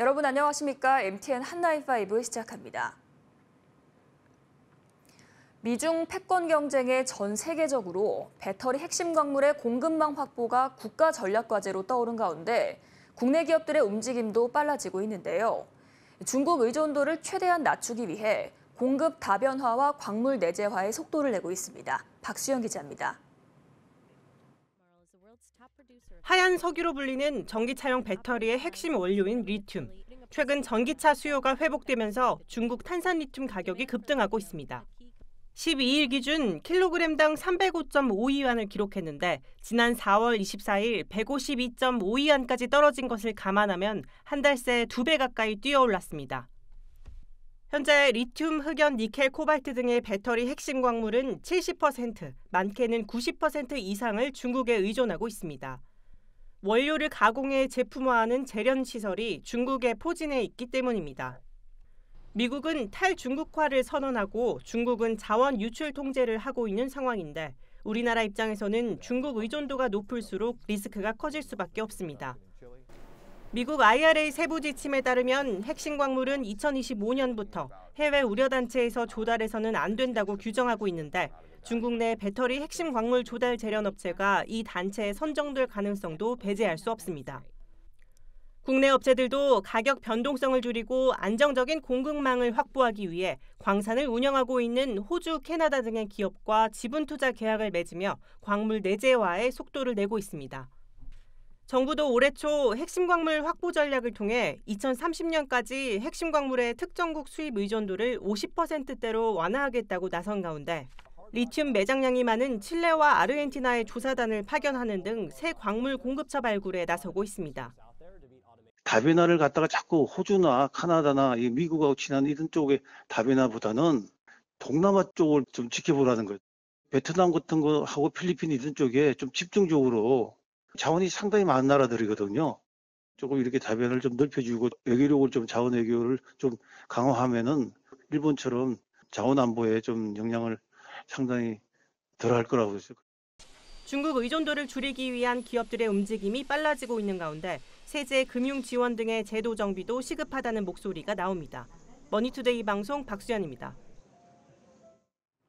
여러분 안녕하십니까? MTN 한나이파이브 시작합니다. 미중 패권 경쟁의전 세계적으로 배터리 핵심 광물의 공급망 확보가 국가 전략 과제로 떠오른 가운데 국내 기업들의 움직임도 빨라지고 있는데요. 중국 의존도를 최대한 낮추기 위해 공급 다변화와 광물 내재화의 속도를 내고 있습니다. 박수영 기자입니다. 하얀 석유로 불리는 전기차용 배터리의 핵심 원료인 리튬. 최근 전기차 수요가 회복되면서 중국 탄산 리튬 가격이 급등하고 있습니다. 12일 기준 킬로그램당 305.52위안을 기록했는데 지난 4월 24일 152.52위안까지 떨어진 것을 감안하면 한 달 새 두 배 가까이 뛰어올랐습니다. 현재 리튬, 흑연, 니켈, 코발트 등의 배터리 핵심 광물은 70%, 많게는 90% 이상을 중국에 의존하고 있습니다. 원료를 가공해 제품화하는 재련 시설이 중국의 포진해 있기 때문입니다. 미국은 탈중국화를 선언하고 중국은 자원 유출 통제를 하고 있는 상황인데 우리나라 입장에서는 중국 의존도가 높을수록 리스크가 커질 수밖에 없습니다. 미국 IRA 세부 지침에 따르면 핵심 광물은 2025년부터 해외 우려단체에서 조달해서는 안 된다고 규정하고 있는데 중국 내 배터리 핵심 광물 조달 재련업체가 이 단체에 선정될 가능성도 배제할 수 없습니다. 국내 업체들도 가격 변동성을 줄이고 안정적인 공급망을 확보하기 위해 광산을 운영하고 있는 호주, 캐나다 등의 기업과 지분 투자 계약을 맺으며 광물 내재화에 속도를 내고 있습니다. 정부도 올해 초 핵심 광물 확보 전략을 통해 2030년까지 핵심 광물의 특정국 수입 의존도를 50%대로 완화하겠다고 나선 가운데 리튬 매장량이 많은 칠레와 아르헨티나의 조사단을 파견하는 등 새 광물 공급처 발굴에 나서고 있습니다. 다비나를 갖다가 자꾸 호주나 카나다나 미국하고 친한 이런 쪽의 다비나보다는 동남아 쪽을 좀 지켜보라는 거예요. 베트남 같은 거하고 필리핀 이런 쪽에 좀 집중적으로 자원이 상당히 많은 나라들이거든요. 조금 이렇게 다변을 좀 넓혀주고 외교력을 좀 자원 외교를 좀 강화하면은 일본처럼 자원 안보에 좀 영향을 상당히 덜할 거라고 했어요. 중국 의존도를 줄이기 위한 기업들의 움직임이 빨라지고 있는 가운데 세제, 금융 지원 등의 제도 정비도 시급하다는 목소리가 나옵니다. 머니투데이 방송 박수현입니다.